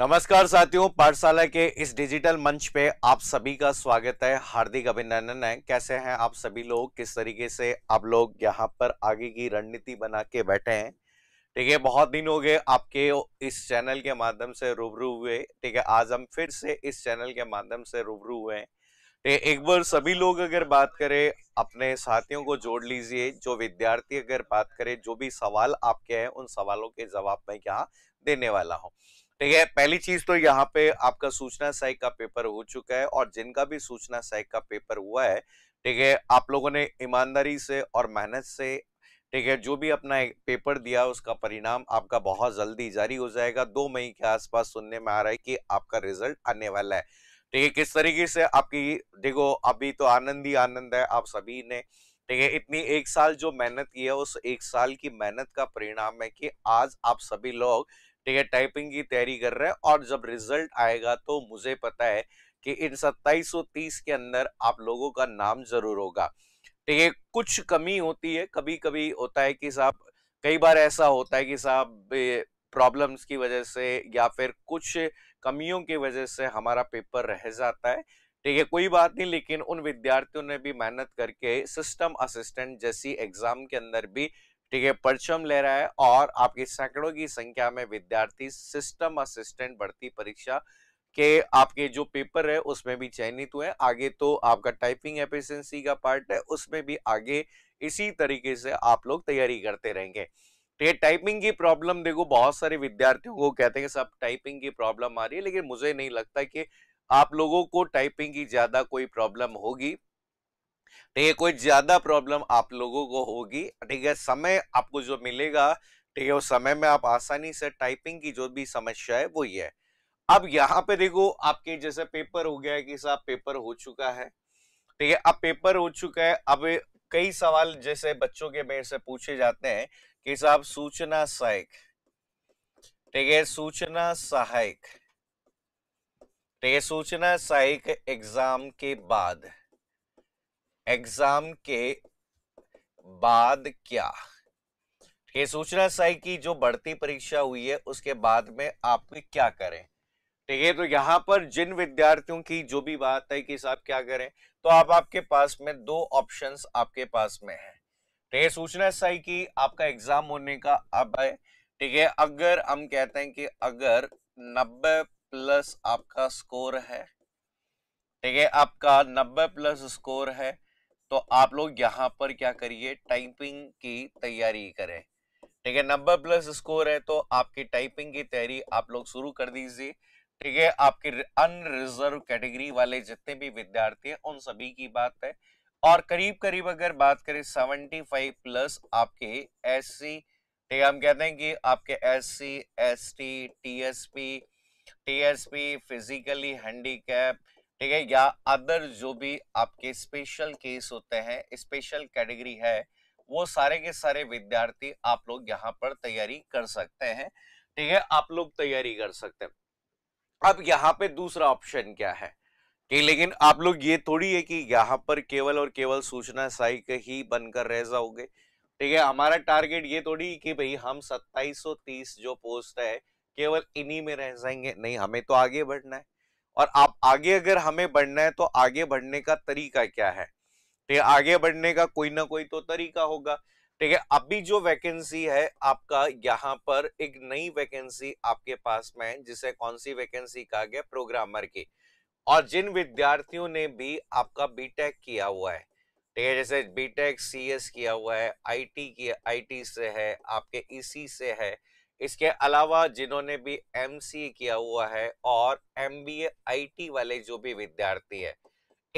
नमस्कार साथियों पाठशाला के इस डिजिटल मंच पे आप सभी का स्वागत है हार्दिक अभिनंदन है कैसे हैं आप सभी लोग किस तरीके से आप लोग यहाँ पर आगे की रणनीति बना के बैठे हैं ठीक है बहुत दिन हो गए आपके इस चैनल के माध्यम से रूबरू हुए ठीक है आज हम फिर से इस चैनल के माध्यम से रूबरू हुए हैं ठीक एक बार सभी लोग अगर बात करें अपने साथियों को जोड़ लीजिए जो विद्यार्थी अगर बात करें जो भी सवाल आपके हैं उन सवालों के जवाब में यहाँ देने वाला हूँ ठीक है पहली चीज तो यहाँ पे आपका सूचना सहायक का पेपर हो चुका है और जिनका भी सूचना सहायक का पेपर हुआ है ठीक है आप लोगों ने ईमानदारी से और मेहनत से ठीक है जो भी अपना पेपर दिया उसका परिणाम आपका बहुत जल्दी जारी हो जाएगा दो मई के आसपास सुनने में आ रहा है कि आपका रिजल्ट आने वाला है ठीक है किस तरीके से आपकी देखो अभी तो आनंद ही आनंद है आप सभी ने ठीक है इतनी एक साल जो मेहनत की है उस एक साल की मेहनत का परिणाम है कि आज आप सभी लोग ठीक है टाइपिंग की तैयारी कर रहे हैं और जब रिजल्ट आएगा तो मुझे पता है कि इन 2730 के अंदर आप लोगों का नाम जरूर होगा ठीक है कुछ कमी होती है कभी कभी होता है कि साहब कई बार ऐसा होता है कि साहब प्रॉब्लम्स की वजह से या फिर कुछ कमियों की वजह से हमारा पेपर रह जाता है ठीक है कोई बात नहीं लेकिन उन विद्यार्थियों ने भी मेहनत करके सिस्टम असिस्टेंट जैसी एग्जाम के अंदर भी ठीक है परचम ले रहा है और आपकी सैकड़ों की संख्या में विद्यार्थी सिस्टम असिस्टेंट भर्ती परीक्षा के आपके जो पेपर है उसमें भी चयनित हुए आगे तो आपका टाइपिंग एफिशिएंसी का पार्ट है उसमें भी आगे इसी तरीके से आप लोग तैयारी करते रहेंगे ठीक है टाइपिंग की प्रॉब्लम देखो बहुत सारे विद्यार्थियों को कहते हैं सब टाइपिंग की प्रॉब्लम आ रही है लेकिन मुझे नहीं लगता कि आप लोगों को टाइपिंग की ज़्यादा कोई प्रॉब्लम होगी ठीक है कोई ज्यादा प्रॉब्लम आप लोगों को होगी ठीक है समय आपको जो मिलेगा ठीक है उस समय में आप आसानी से टाइपिंग की जो भी समस्या है वो ये है अब यहाँ पे देखो आपके जैसे पेपर हो गया है कि साहब पेपर हो चुका है ठीक है अब पेपर हो चुका है अब कई सवाल जैसे बच्चों के मेरे से पूछे जाते हैं कि साहब सूचना सहायक ठीक है सूचना सहायक ठीक है सूचना सहायक एग्जाम के बाद एग्जाम के बाद क्या ये सूचना सही की जो बढ़ती परीक्षा हुई है उसके बाद में आप क्या करें ठीक तो है तो यहाँ पर जिन विद्यार्थियों की जो भी बात है कि साहब क्या करें तो आप आपके पास में दो ऑप्शंस आपके पास में है ठीक है सूचना सही की आपका एग्जाम होने का अब है ठीक है अगर हम कहते हैं कि अगर 90 प्लस आपका स्कोर है ठीक है आपका 90 प्लस स्कोर है तो आप लोग यहाँ पर क्या करिए टाइपिंग की तैयारी करें ठीक है नब्बे प्लस स्कोर है तो आपकी टाइपिंग की तैयारी आप लोग शुरू कर दीजिए ठीक है आपके अनरिजर्व कैटेगरी वाले जितने भी विद्यार्थी हैं उन सभी की बात है और करीब करीब अगर बात करें सेवेंटी फाइव प्लस आपके एस सी ठीक है हम कहते हैं कि आपके S C S T T S P T S P physically handicap ठीक है या अदर जो भी आपके स्पेशल केस होते हैं स्पेशल कैटेगरी है वो सारे के सारे विद्यार्थी आप लोग यहाँ पर तैयारी कर सकते हैं ठीक है आप लोग तैयारी कर सकते हैं अब यहाँ पे दूसरा ऑप्शन क्या है कि लेकिन आप लोग ये थोड़ी है कि यहाँ पर केवल और केवल सूचना सहायक ही बनकर रह जाओगे ठीक है हमारा टारगेट ये थोड़ी कि भाई हम 2730 जो पोस्ट है केवल इन्हीं में रह जाएंगे नहीं हमें तो आगे बढ़ना है और आप आगे अगर हमें बढ़ना है तो आगे बढ़ने का तरीका क्या है ठीक है आगे बढ़ने का कोई ना कोई तो तरीका होगा ठीक है अभी जो वैकेंसी है आपका यहाँ पर एक नई वैकेंसी आपके पास में है जिसे कौन सी वैकेंसी कहा गया प्रोग्रामर की और जिन विद्यार्थियों ने भी आपका बीटेक किया हुआ है ठीक है जैसे बीटेक सीएस किया हुआ है आईटी किया आईटी से है आपके ईसी e से है इसके अलावा जिन्होंने भी एम किया हुआ है और एम बी वाले जो भी विद्यार्थी है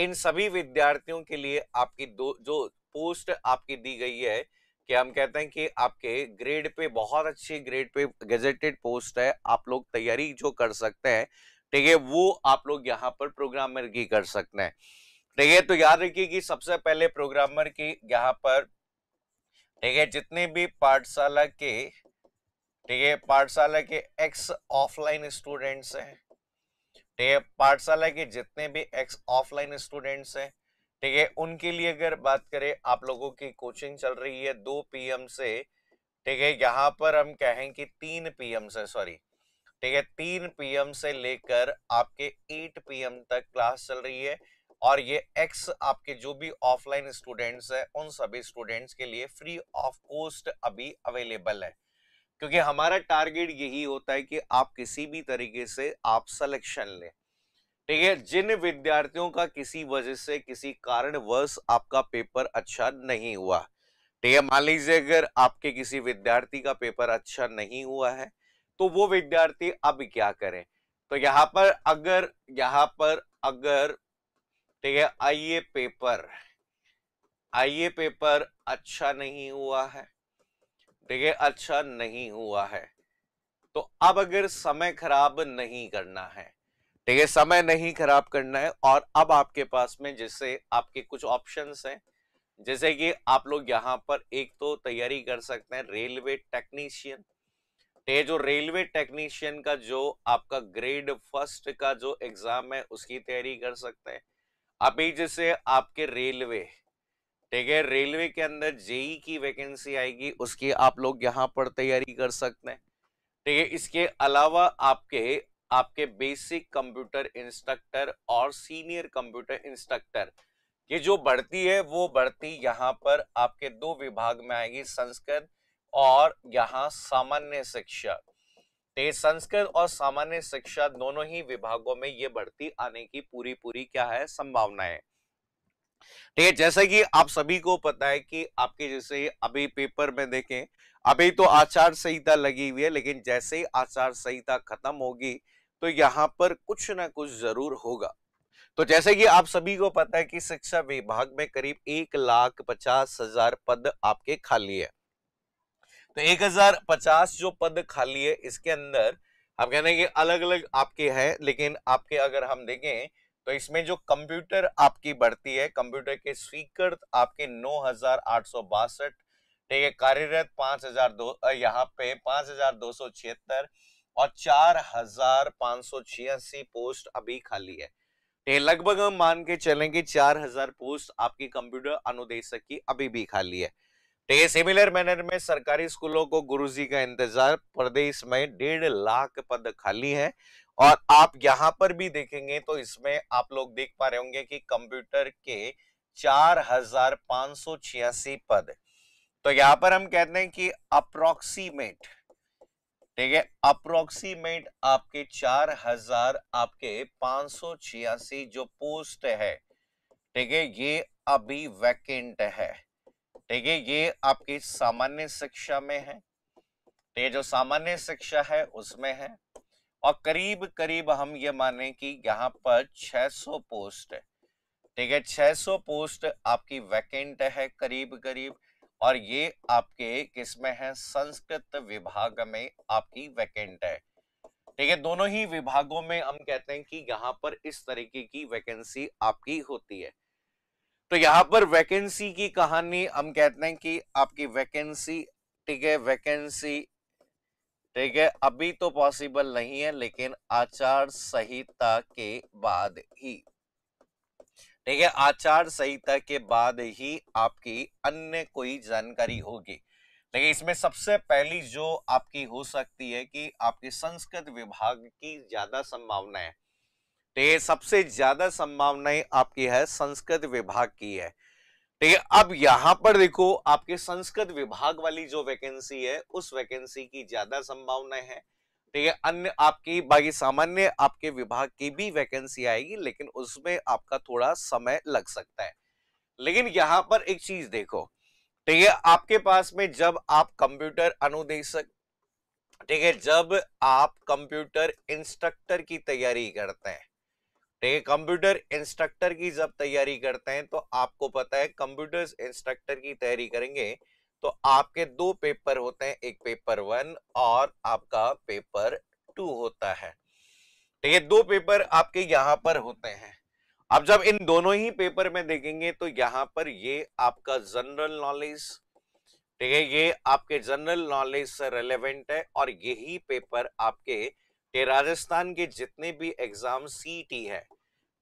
इन सभी विद्यार्थियों के लिए आपकी दो जो पोस्ट आपकी दी गई है कि हम कहते हैं कि आपके ग्रेड पे बहुत अच्छी ग्रेड पे गजेटेड पोस्ट है आप लोग तैयारी जो कर सकते हैं ठीक है वो आप लोग यहाँ पर प्रोग्रामर की कर सकते हैं ठीक है तो याद रखिए कि सबसे पहले प्रोग्रामर की यहाँ पर ठीक है जितने भी पाठशाला के ठीक है पाठशाला के एक्स ऑफलाइन स्टूडेंट्स हैं ठीक है पाठशाला के जितने भी एक्स ऑफलाइन स्टूडेंट्स हैं ठीक है उनके लिए अगर बात करें आप लोगों की कोचिंग चल रही है दो पीएम से ठीक है यहाँ पर हम कहें कि तीन पीएम से सॉरी ठीक है तीन पीएम से लेकर आपके एट पीएम तक क्लास चल रही है और ये एक्स आपके जो भी ऑफलाइन स्टूडेंट्स हैं उन सभी स्टूडेंट्स के लिए फ्री ऑफ कॉस्ट अभी अवेलेबल है क्योंकि हमारा टारगेट यही होता है कि आप किसी भी तरीके से आप सिलेक्शन लें ठीक है जिन विद्यार्थियों का किसी वजह से किसी कारणवश आपका पेपर अच्छा नहीं हुआ ठीक है मान लीजिए अगर आपके किसी विद्यार्थी का पेपर अच्छा नहीं हुआ है तो वो विद्यार्थी अब क्या करें तो यहाँ पर अगर यहाँ पर अगर ठीक है आइए पेपर आइए पेपर अच्छा नहीं हुआ है ठीक है अच्छा नहीं हुआ है तो अब अगर समय खराब नहीं करना है ठीक है समय नहीं खराब करना है और अब आपके पास में जैसे आपके कुछ ऑप्शंस हैं जैसे कि आप लोग यहाँ पर एक तो तैयारी कर सकते हैं रेलवे टेक्नीशियन ये जो रेलवे टेक्नीशियन का जो आपका ग्रेड फर्स्ट का जो एग्जाम है उसकी तैयारी कर सकते हैं अभी जैसे आपके रेलवे ठीक है रेलवे के अंदर जेई की वैकेंसी आएगी उसकी आप लोग यहाँ पर तैयारी कर सकते हैं ठीक है इसके अलावा आपके आपके बेसिक कंप्यूटर इंस्ट्रक्टर और सीनियर कंप्यूटर इंस्ट्रक्टर ये जो बढ़ती है वो बढ़ती यहाँ पर आपके दो विभाग में आएगी संस्कृत और यहाँ सामान्य शिक्षा है संस्कृत और सामान्य शिक्षा दोनों ही विभागों में ये बढ़ती आने की पूरी पूरी क्या है संभावना है ठीक है जैसा कि आप सभी को पता है कि आपके जैसे अभी पेपर में देखें अभी तो आचार संहिता लगी हुई है लेकिन जैसे ही आचार संहिता खत्म होगी तो यहाँ पर कुछ ना कुछ जरूर होगा तो जैसे कि आप सभी को पता है कि शिक्षा विभाग में करीब एक लाख पचास हजार पद आपके खाली है तो एक हजार पचास जो पद खाली है इसके अंदर हम कहते हैं कि अलग अलग आपके हैं लेकिन आपके अगर हम देखें तो इसमें जो कंप्यूटर आपकी बढ़ती है कंप्यूटर के स्वीकृत आपके नौ हजार आठ सौ बासठ ठीक है कार्यरत पांच हजार दो यहाँ पे पांच हजार दो सौ छिहत्तर और चार हजार पांच सौ छियासी पोस्ट अभी खाली है है लगभग हम मान के चलें कि चार हजार पोस्ट आपकी कंप्यूटर अनुदेशक की अभी भी खाली है ठीक है सिमिलर मैनर में सरकारी स्कूलों को गुरुजी का इंतजार प्रदेश में डेढ़ लाख पद खाली है और आप यहां पर भी देखेंगे तो इसमें आप लोग देख पा रहे होंगे कि कंप्यूटर के चार हजार पांच सौ छियासी पद तो यहां पर हम कहते हैं कि अप्रोक्सीमेट ठीक है अप्रोक्सीमेट आपके चार हजार आपके पांच सौ छियासी जो पोस्ट है ठीक है ये अभी वैकेंट है ठीक है ये आपकी सामान्य शिक्षा में है ठीक है जो सामान्य शिक्षा है उसमें है और करीब करीब हम ये माने कि यहाँ पर 600 पोस्ट है ठीक है 600 पोस्ट आपकी वैकेंट है करीब करीब और ये आपके किसमें है संस्कृत विभाग में आपकी वैकेंट है ठीक है दोनों ही विभागों में हम कहते हैं कि यहाँ पर इस तरीके की वैकेंसी आपकी होती है तो यहाँ पर वैकेंसी की कहानी हम कहते हैं कि आपकी वैकेंसी ठीक है वैकेंसी ठीक है अभी तो पॉसिबल नहीं है लेकिन आचार संहिता के बाद ही ठीक है आचार संहिता के बाद ही आपकी अन्य कोई जानकारी होगी लेकिन इसमें सबसे पहली जो आपकी हो सकती है कि आपके संस्कृत विभाग की ज्यादा संभावना है सबसे ज्यादा संभावनाएं आपकी है संस्कृत विभाग की है ठीक है अब यहां पर देखो आपके संस्कृत विभाग वाली जो वैकेंसी है उस वैकेंसी की ज्यादा संभावना है ठीक है अन्य आपकी बाकी सामान्य आपके विभाग की भी वैकेंसी आएगी लेकिन उसमें आपका थोड़ा समय लग सकता है लेकिन यहां पर एक चीज देखो ठीक है आपके पास में जब आप कंप्यूटर अनुदेशक ठीक है जब आप कंप्यूटर इंस्ट्रक्टर की तैयारी करते हैं ठीक है कंप्यूटर इंस्ट्रक्टर की जब तैयारी करते हैं तो आपको पता है कंप्यूटर इंस्ट्रक्टर की तैयारी करेंगे तो आपके दो पेपर होते हैं एक पेपर वन और आपका पेपर टू होता है ठीक है दो पेपर आपके यहाँ पर होते हैं अब जब इन दोनों ही पेपर में देखेंगे तो यहां पर ये आपका जनरल नॉलेज ठीक है ये आपके जनरल नॉलेज से रेलेवेंट है और यही पेपर आपके कि राजस्थान के जितने भी एग्जाम सीटी है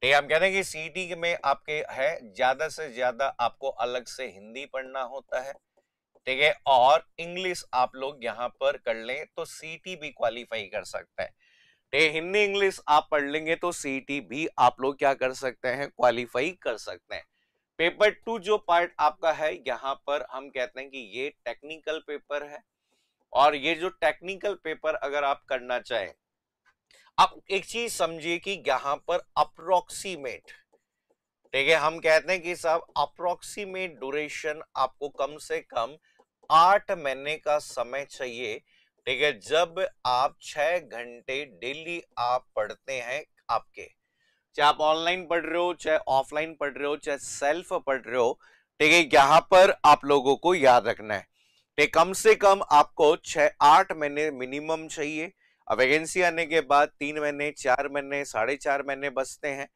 ठीक हम कहते हैं कि सीटी में आपके है ज्यादा से ज्यादा आपको अलग से हिंदी पढ़ना होता है ठीक है और इंग्लिश आप लोग यहाँ पर कर लें तो सीटी भी क्वालिफाई कर सकते हैं ठीक हिंदी इंग्लिश आप पढ़ लेंगे तो सीटी भी आप लोग क्या कर सकते हैं क्वालिफाई कर सकते हैं पेपर टू जो पार्ट आपका है यहाँ पर हम कहते हैं कि ये टेक्निकल पेपर है और ये जो टेक्निकल पेपर अगर आप करना चाहें अब एक चीज समझिए कि यहां पर अप्रोक्सीमेट ठीक है हम कहते हैं कि साहब अप्रोक्सीमेट ड्यूरेशन आपको कम से कम आठ महीने का समय चाहिए ठीक है जब आप छह घंटे डेली आप पढ़ते हैं आपके चाहे आप ऑनलाइन पढ़ रहे हो चाहे ऑफलाइन पढ़ रहे हो चाहे सेल्फ पढ़ रहे हो ठीक है यहां पर आप लोगों को याद रखना है ठीक कम से कम आपको छह आठ महीने मिनिमम चाहिए अब वैकेंसी आने के बाद तीन महीने चार महीने साढ़े चार महीने बचते हैं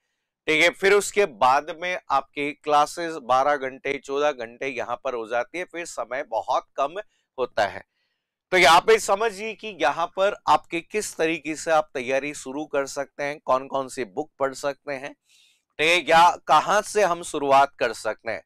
ठीक है फिर उसके बाद में आपकी क्लासेस 12 घंटे 14 घंटे यहाँ पर हो जाती है फिर समय बहुत कम होता है तो यहाँ पे समझिए कि यहाँ पर आपके किस तरीके से आप तैयारी शुरू कर सकते हैं कौन कौन सी बुक पढ़ सकते हैं ठीक है या कहाँ से हम शुरुआत कर सकते हैं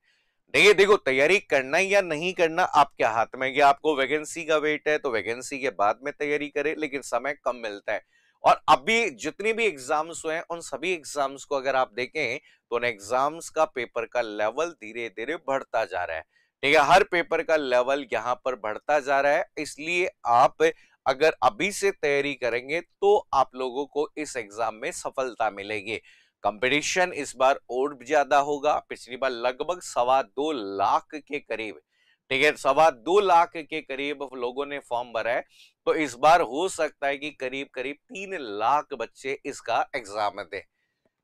नहीं देखो तैयारी करना या नहीं करना आपके हाथ में गया आपको वैकेंसी का वेट है तो वैकेंसी के बाद में तैयारी करें लेकिन समय कम मिलता है और अभी जितने भी एग्जाम्स हुए हैं उन सभी एग्जाम्स को अगर आप देखें तो उन एग्जाम्स का पेपर का लेवल धीरे धीरे बढ़ता जा रहा है ठीक है हर पेपर का लेवल यहाँ पर बढ़ता जा रहा है इसलिए आप अगर अभी से तैयारी करेंगे तो आप लोगों को इस एग्जाम में सफलता मिलेगी कंपटीशन इस बार और ज्यादा होगा पिछली बार लगभग सवा दो लाख के करीब ठीक है सवा दो लाख के करीब लोगों ने फॉर्म भरा है तो इस बार हो सकता है कि करीब करीब तीन लाख बच्चे इसका एग्जाम दें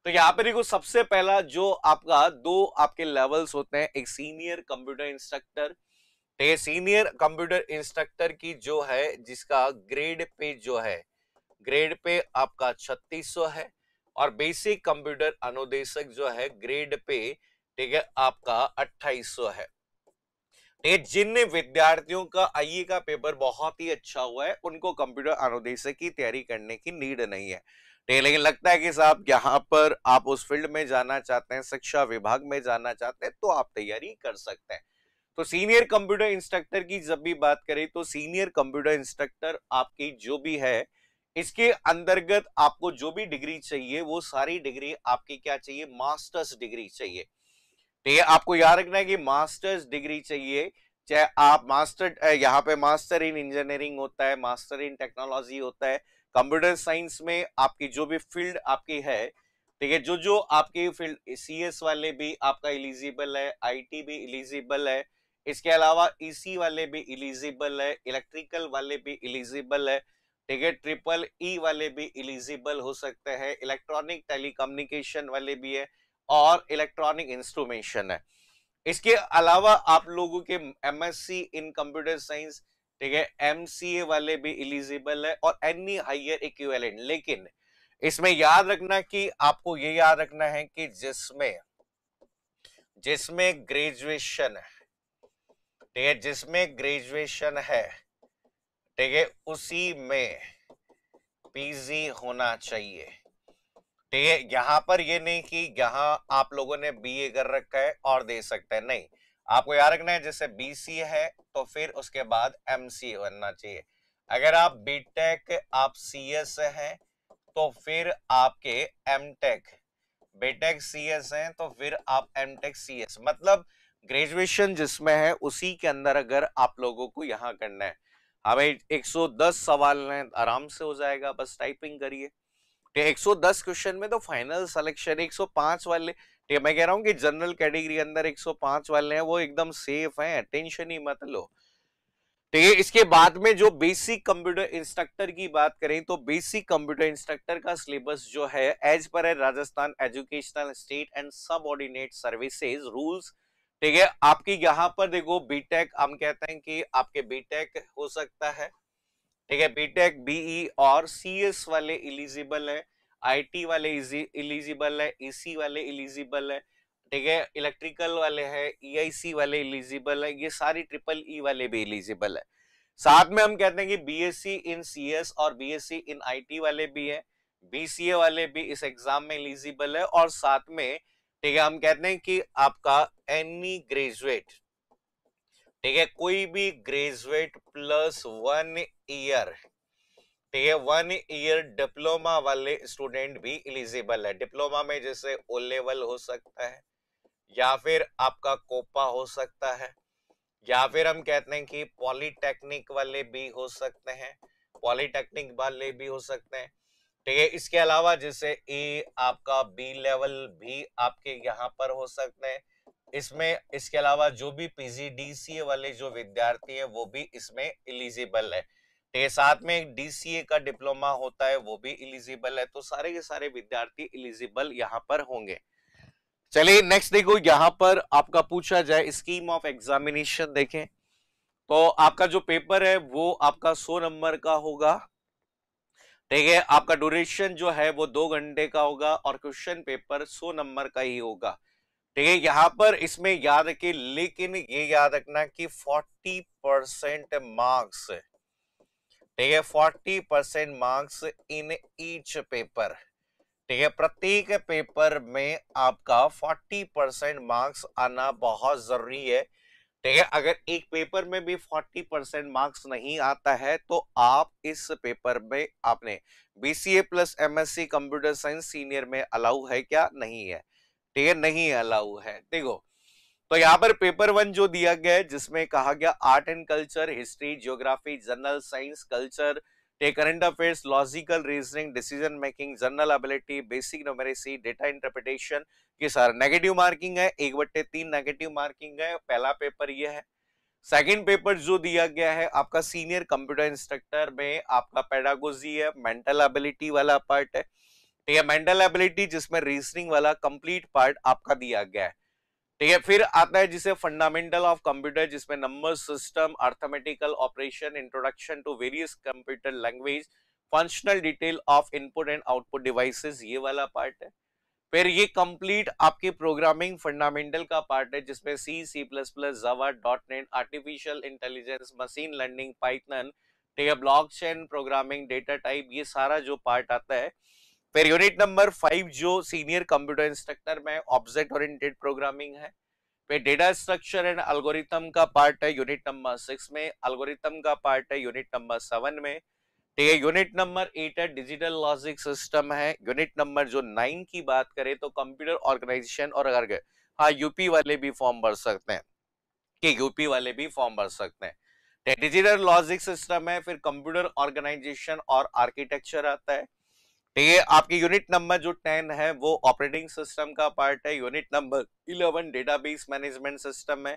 तो यहाँ पर देखो सबसे पहला जो आपका दो आपके लेवल्स होते हैं एक सीनियर कंप्यूटर इंस्ट्रक्टर ठीक है सीनियर कंप्यूटर इंस्ट्रक्टर की जो है जिसका ग्रेड पे जो है ग्रेड पे आपका छत्तीस है और बेसिक कंप्यूटर अनुदेशक जो है ग्रेड पे ठीक है आपका 2800 है जिन विद्यार्थियों का आईए e का पेपर बहुत ही अच्छा हुआ है उनको कंप्यूटर अनुदेशक की तैयारी करने की नीड नहीं है ठीक लेकिन लगता है कि साहब यहाँ पर आप उस फील्ड में जाना चाहते हैं शिक्षा विभाग में जाना चाहते हैं तो आप तैयारी कर सकते हैं तो सीनियर कंप्यूटर इंस्ट्रक्टर की जब भी बात करें तो सीनियर कंप्यूटर इंस्ट्रक्टर आपकी जो भी है इसके अंतर्गत आपको जो भी डिग्री चाहिए वो सारी डिग्री आपकी क्या चाहिए मास्टर्स डिग्री चाहिए ठीक है आपको याद रखना है कि मास्टर्स डिग्री चाहिए चाहे आप मास्टर यहाँ पे मास्टर इन इंजीनियरिंग होता है मास्टर इन टेक्नोलॉजी होता है कंप्यूटर साइंस में आपकी जो भी फील्ड आपकी है ठीक है जो जो आपकी फील्ड सी वाले भी आपका इलिजिबल है आई भी इलिजिबल है इसके अलावा ई वाले भी इलिजिबल है इलेक्ट्रिकल वाले भी इलिजिबल है है ट्रिपल ई वाले भी इलिजिबल हो सकते हैं इलेक्ट्रॉनिक टेलीकम्युनिकेशन वाले भी है और इलेक्ट्रॉनिक इंस्ट्रूमेशन है इसके अलावा आप लोगों के एम इन कंप्यूटर साइंस ठीक है एम वाले भी इलिजिबल है और एनी हाइयर इक्विवेलेंट लेकिन इसमें याद रखना कि आपको ये याद रखना है कि जिसमें जिसमें ग्रेजुएशन है ठीक है जिसमें ग्रेजुएशन है ठीक है उसी में पीजी होना चाहिए ठीक है यहां पर ये नहीं कि यहां आप लोगों ने बीए कर रखा है और दे सकते हैं नहीं आपको याद रखना है जैसे बीसी है तो फिर उसके बाद एमसी बनना चाहिए अगर आप बीटेक आप सीएस हैं तो फिर आपके एम टेक बीटेक सीएस हैं तो फिर आप एम टेक सीएस मतलब ग्रेजुएशन जिसमें है उसी के अंदर अगर आप लोगों को यहां करना है हाँ भाई 110 सवाल हैं आराम से हो जाएगा बस टाइपिंग करिए 110 क्वेश्चन में तो फाइनल सिलेक्शन 105 वाले ठीक मैं कह रहा हूँ कि जनरल कैटेगरी के अंदर 105 वाले हैं वो एकदम सेफ हैं टेंशन ही मत लो ठीक है इसके बाद में जो बेसिक कंप्यूटर इंस्ट्रक्टर की बात करें तो बेसिक कंप्यूटर इंस्ट्रक्टर का सिलेबस जो है एज पर है Rajasthan educational state and subordinate services rules ठीक है आपकी यहाँ पर देखो बीटेक हम कहते हैं कि आपके बीटेक हो सकता है ठीक है बीटेक बीई e और सीएस वाले इलिजिबल है आईटी वाले इलिजिबल है ईसी वाले इलिजिबल है ठीक है इलेक्ट्रिकल वाले है ईआईसी e वाले इलिजिबल है ये सारी ट्रिपल ई e वाले भी इलिजिबल है साथ में हम कहते हैं कि बीएससी इन सीएस और बीएससी इन आईटी वाले भी है बीसीए वाले भी इस एग्जाम में इलिजिबल है और साथ में ठीक है हम कहते हैं कि आपका एनी ग्रेजुएट ठीक है कोई भी ग्रेजुएट प्लस वन ईयर ठीक है वन ईयर डिप्लोमा वाले स्टूडेंट भी इलिजिबल है डिप्लोमा में जैसे ओ लेवल हो सकता है या फिर आपका कोपा हो सकता है या फिर हम कहते हैं कि पॉलीटेक्निक वाले भी हो सकते हैं पॉलीटेक्निक वाले भी हो सकते हैं ठीक है इसके अलावा जैसे ए आपका बी लेवल भी आपके यहाँ पर हो सकते हैं इसमें इसके अलावा जो भी पीजीडीसीए वाले जो विद्यार्थी है वो भी इसमें इलिजिबल है तो साथ में डीसीए का डिप्लोमा होता है वो भी इलिजिबल है तो सारे के सारे विद्यार्थी इलिजिबल यहाँ पर होंगे चलिए नेक्स्ट देखो यहाँ पर आपका पूछा जाए स्कीम ऑफ एग्जामिनेशन देखें तो आपका जो पेपर है वो आपका सो नंबर का होगा ठीक है आपका ड्यूरेशन जो है वो दो घंटे का होगा और क्वेश्चन पेपर सो नंबर का ही होगा ठीक है यहाँ पर इसमें याद रखिए लेकिन ये याद रखना कि 40 परसेंट मार्क्स ठीक है 40 percent marks in each paper ठीक है प्रत्येक पेपर में आपका 40 परसेंट मार्क्स आना बहुत जरूरी है ठीक है अगर एक पेपर में भी 40 परसेंट मार्क्स नहीं आता है तो आप इस पेपर में आपने B C A plus M S C computer science senior में अलाउ है क्या नहीं है ठीक है नहीं अलाउ है देखो तो यहाँ पर पेपर वन जो दिया गया है जिसमें कहा गया art and culture history geography general science culture current current logical reasoning decision making general ability basic basic data interpretation ये सारा नेगेटिव मार्किंग है एक बट्टे तीन नेगेटिव मार्किंग है पहला पेपर ये है सेकंड पेपर जो दिया गया है आपका सीनियर कंप्यूटर इंस्ट्रक्टर में आपका पेडागोजी है मेंटल एबिलिटी वाला पार्ट है ठीक है मेंटल एबिलिटी जिसमें रीजनिंग वाला कंप्लीट पार्ट आपका दिया गया है ठीक है फिर आता है जिसे फंडामेंटल ऑफ कंप्यूटर जिसमें number system arithmetical operation introduction to various computer language functional detail of input and output devices ये वाला पार्ट है फिर ये कंप्लीट आपके प्रोग्रामिंग फंडामेंटल का पार्ट है जिसमें C C plus plus Java dot net artificial intelligence machine learning Python ठीक है block chain programming data type ये सारा जो पार्ट आता है फिर यूनिट नंबर फाइव जो सीनियर कंप्यूटर इंस्ट्रक्टर में ऑब्जेक्ट ओरिएंटेड प्रोग्रामिंग है फिर डेटा स्ट्रक्चर एंड अल्गोरिथम का पार्ट है यूनिट नंबर सिक्स में अल्गोरिथम का पार्ट है यूनिट नंबर सेवन में ठीक है यूनिट नंबर एट है डिजिटल लॉजिक सिस्टम है यूनिट नंबर जो नाइन की बात करें तो कंप्यूटर ऑर्गेनाइजेशन और अगर हाँ यूपी वाले भी फॉर्म भर सकते हैं कि यूपी वाले भी फॉर्म भर सकते हैं डिजिटल लॉजिक सिस्टम है फिर कंप्यूटर ऑर्गेनाइजेशन और आर्किटेक्चर आता है ठीक है आपकी यूनिट नंबर जो टेन है वो ऑपरेटिंग सिस्टम का पार्ट है unit number eleven database management system है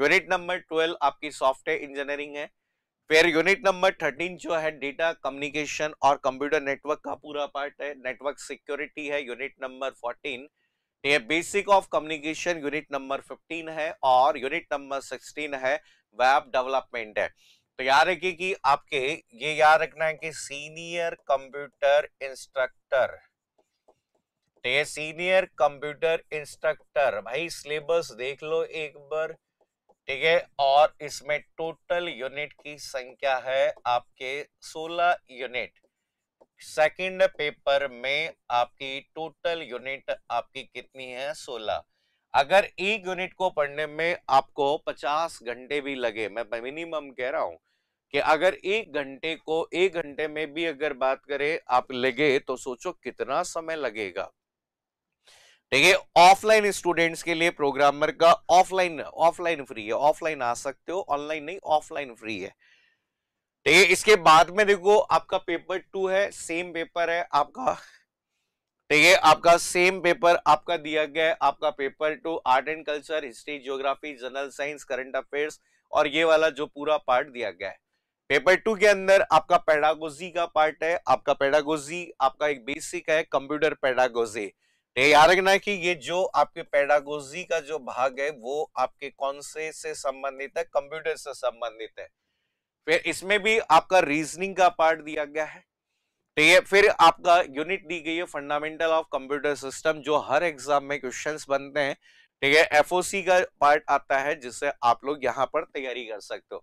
यूनिट नंबर ट्वेल्व आपकी सॉफ्टवेयर इंजीनियरिंग है फिर यूनिट नंबर थर्टीन जो है डेटा कम्युनिकेशन और कंप्यूटर नेटवर्क का पूरा पार्ट है नेटवर्क सिक्योरिटी है यूनिट नंबर फोर्टीन है basic of communication unit number fifteen है और यूनिट नंबर सिक्सटीन है वेब डेवलपमेंट है तो याद रखिए कि आपके ये याद रखना है कि सीनियर कंप्यूटर इंस्ट्रक्टर तो ये सीनियर कंप्यूटर इंस्ट्रक्टर भाई सिलेबस देख लो एक बार ठीक है और इसमें टोटल यूनिट की संख्या है आपके 16 यूनिट सेकंड पेपर में आपकी टोटल यूनिट आपकी कितनी है 16 अगर एक यूनिट को पढ़ने में आपको 50 घंटे भी लगे मैं मिनिमम कह रहा हूं कि अगर एक घंटे को एक घंटे में भी अगर बात करें आप लगे तो सोचो कितना समय लगेगा ठीक है ऑफलाइन स्टूडेंट्स के लिए प्रोग्रामर का ऑफलाइन ऑफलाइन फ्री है ऑफलाइन आ सकते हो ऑनलाइन नहीं ऑफलाइन फ्री है ठीक है इसके बाद में देखो आपका पेपर टू है सेम पेपर है आपका ठीक है आपका सेम पेपर आपका दिया गया है आपका paper two art and culture history geography general science current affairs और ये वाला जो पूरा पार्ट दिया गया है पेपर टू के अंदर आपका पेडागोजी का पार्ट है आपका पेडागोजी आपका एक बेसिक है कंप्यूटर पेडागोजी याद रखना कि ये जो आपके पेडागोजी का जो भाग है वो आपके कौन से से संबंधित है कंप्यूटर से संबंधित है फिर इसमें भी आपका रीजनिंग का पार्ट दिया गया है तो ये फिर आपका यूनिट दी गई है फंडामेंटल ऑफ कंप्यूटर सिस्टम जो हर एग्जाम में क्वेश्चन बनते हैं ठीक है एफओसी का पार्ट आता है जिससे आप लोग यहाँ पर तैयारी कर सकते हो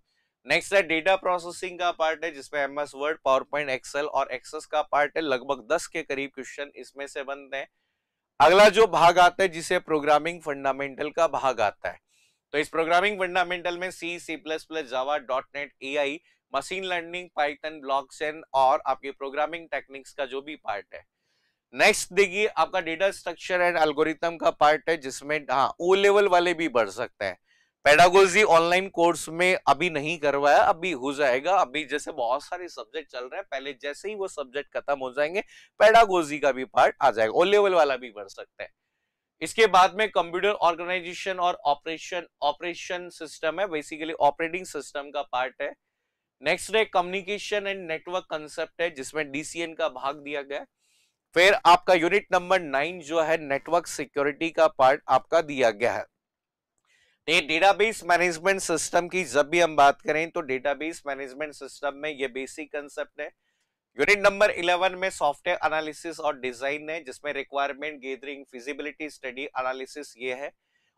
नेक्स्ट है डेटा प्रोसेसिंग का पार्ट है जिसमें M S Word PowerPoint Excel और एक्सेस का पार्ट है लगभग दस के करीब क्वेश्चन इसमें से बनते हैं अगला जो भाग आता है जिसे प्रोग्रामिंग फंडामेंटल का भाग आता है तो इस प्रोग्रामिंग फंडामेंटल में C C plus plus Java dot net A I machine learning Python block और आपके प्रोग्रामिंग टेक्निक्स का जो भी पार्ट है नेक्स्ट देखिए आपका डेटा स्ट्रक्चर एंड एल्गोरिथम का पार्ट है जिसमें हाँ ओ लेवल वाले भी बढ़ सकते हैं पेडागोजी ऑनलाइन कोर्स में अभी नहीं करवाया अभी हो जाएगा अभी जैसे बहुत सारे सब्जेक्ट चल रहे हैं पहले जैसे ही वो सब्जेक्ट खत्म हो जाएंगे पेडागोजी का भी पार्ट आ जाएगा ओ लेवल वाला भी बढ़ सकता है इसके बाद में कंप्यूटर ऑर्गेनाइजेशन और ऑपरेशन ऑपरेशन सिस्टम है बेसिकली ऑपरेटिंग सिस्टम का पार्ट है नेक्स्ट है कम्युनिकेशन एंड नेटवर्क कंसेप्ट है जिसमें डीसीएन का भाग दिया गया फिर आपका यूनिट नंबर नाइन जो है नेटवर्क सिक्योरिटी का पार्ट आपका दिया गया है तो ये डेटाबेस मैनेजमेंट सिस्टम की जब भी हम बात करें तो डेटाबेस मैनेजमेंट सिस्टम में ये बेसिक कंसेप्ट है यूनिट नंबर 11 में सॉफ्टवेयर एनालिसिस और डिजाइन है जिसमें requirement gathering feasibility study analysis ये है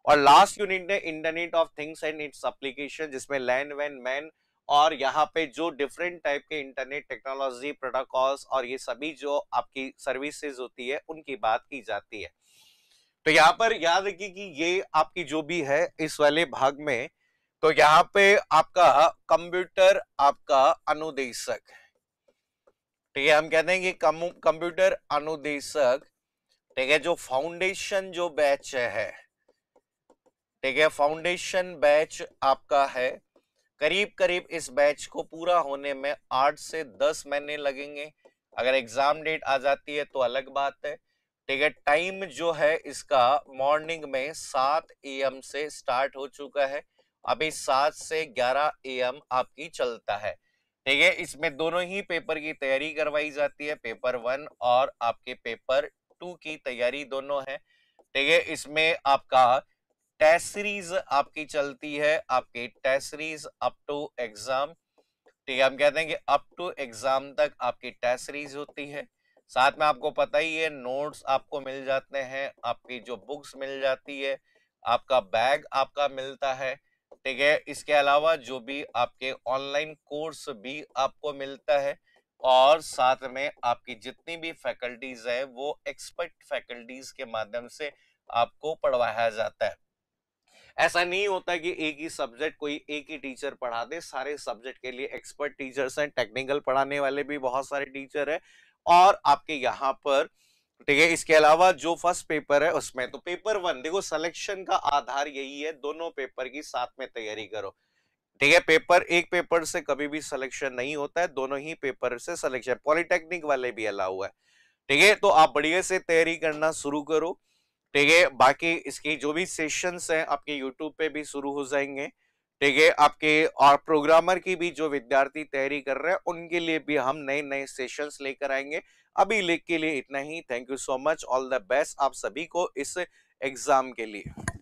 और लास्ट यूनिट है internet of things and its application जिसमें लैंड वैन मैन और यहाँ पे जो डिफरेंट टाइप के इंटरनेट टेक्नोलॉजी प्रोटोकॉल्स और ये सभी जो आपकी सर्विसेज होती है उनकी बात की जाती है तो यहाँ पर याद रखिए कि ये आपकी जो भी है इस वाले भाग में तो यहाँ पे आपका कंप्यूटर आपका अनुदेशक ठीक है हम कहते हैं कि कंप्यूटर अनुदेशक ठीक है जो फाउंडेशन जो बैच है ठीक है फाउंडेशन बैच आपका है करीब करीब इस बैच को पूरा होने में आठ से दस महीने लगेंगे अगर एग्जाम डेट आ जाती है तो अलग बात है ठीक है टाइम जो है इसका मॉर्निंग में सात एम से स्टार्ट हो चुका है अभी सात से ग्यारह एम आपकी चलता है ठीक है इसमें दोनों ही पेपर की तैयारी करवाई जाती है पेपर वन और आपके पेपर टू की तैयारी दोनों है ठीक है इसमें आपका टेस्ट सीरीज आपकी चलती है आपकी test series up to exam ठीक है हम कहते हैं कि अप टू एग्जाम तक आपकी टेस्ट सीरीज होती है साथ में आपको पता ही है नोट्स आपको मिल जाते हैं आपकी जो बुक्स मिल जाती है आपका बैग आपका मिलता है ठीक है इसके अलावा जो भी आपके ऑनलाइन कोर्स भी आपको मिलता है और साथ में आपकी जितनी भी फैकल्टीज है वो एक्सपर्ट फैकल्टीज के माध्यम से आपको पढ़वाया जाता है ऐसा नहीं होता कि एक ही सब्जेक्ट कोई एक ही टीचर पढ़ा दे सारे सब्जेक्ट के लिए एक्सपर्ट टीचर्स हैं टेक्निकल पढ़ाने वाले भी बहुत सारे टीचर है और आपके यहाँ पर ठीक है इसके अलावा जो फर्स्ट पेपर है उसमें तो पेपर वन देखो सिलेक्शन का आधार यही है दोनों पेपर की साथ में तैयारी करो ठीक है पेपर एक पेपर से कभी भी सिलेक्शन नहीं होता है दोनों ही पेपर से सिलेक्शन पॉलिटेक्निक वाले भी अलाउ है ठीक है तो आप बढ़िया से तैयारी करना शुरू करो ठीक है बाकी इसकी जो भी सेशंस हैं आपके यूट्यूब पे भी शुरू हो जाएंगे ठीक है आपके और प्रोग्रामर की भी जो विद्यार्थी तैयारी कर रहे हैं उनके लिए भी हम नए नए सेशंस लेकर आएंगे अभी लेख के लिए इतना ही thank you so much all the best आप सभी को इस एग्जाम के लिए